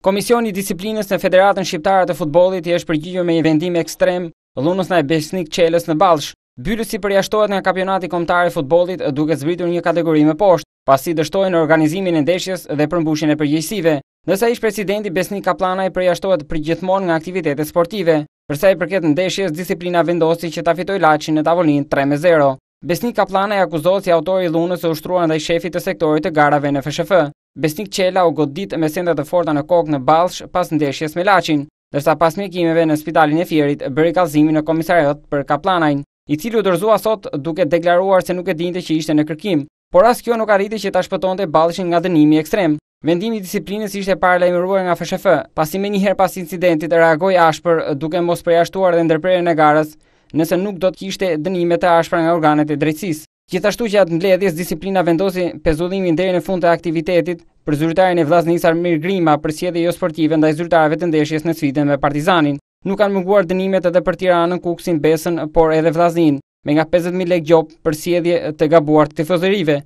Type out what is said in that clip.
Komisioni i disiplinës në Federatën Shqiptare të Futbollit i është përgjigjur me një vendim ekstrem dhunës ndaj Besnik Qeles në Ballsh. Bylësi përjashtohet nga kampionati kombëtar i futbollit duke zbritur një kategori më poshtë, pasi dështoi në organizimin e ndeshjes dhe përmbushjen e përgjegjësive. Nësa ish presidenti Besnik Kaplana i prejashtohet përgjithmon nga aktivitetet sportive, përsa i përket në disiplina vendosi që ta fitoj laqin në tavolin 3-0. Besnik Kaplana i akuzohet si dhunës e ushtruan dhe i të sektorit të garave në FSHF. Besnik Qela u godit me sendet të forta në kokë në balsh pas ndeshjes me lachin, dërsa pas mjekimeve në spitalin e fjerit bëri kalzimi në komisariot për kaplanajn, i cili u dërzua sot duke deklaruar se nuk e dinte që ishte në kërkim, por as kjo nuk arriti që ta shpëtonte balshin nga dënimi ekstrem. Vendimi i disiplinës ishte paralajmëruar nga FSHF, pasi më njëherë pas incidentit reagoi ashpër duke mos përjashtuar dhe ndërprerjen e garës, nëse nuk do të kishte dënime të ashpra nga organet e drejtësisë. Gjithashtu që atë mbledhjes disiplina vendosi pezullimin deri në fund të aktivitetit për zyrtarin e Vllaznis Sarmir Grima për sjellje jo sportive ndaj zyrtarëve të ndeshjes në sfidën me Partizanin. Nuk kanë munguar dënimet edhe për Tiranën, Kuksin, Besën, por edhe Vllaznin, me nga 50000 lekë gjop për sjellje të gabuar të tifozërive.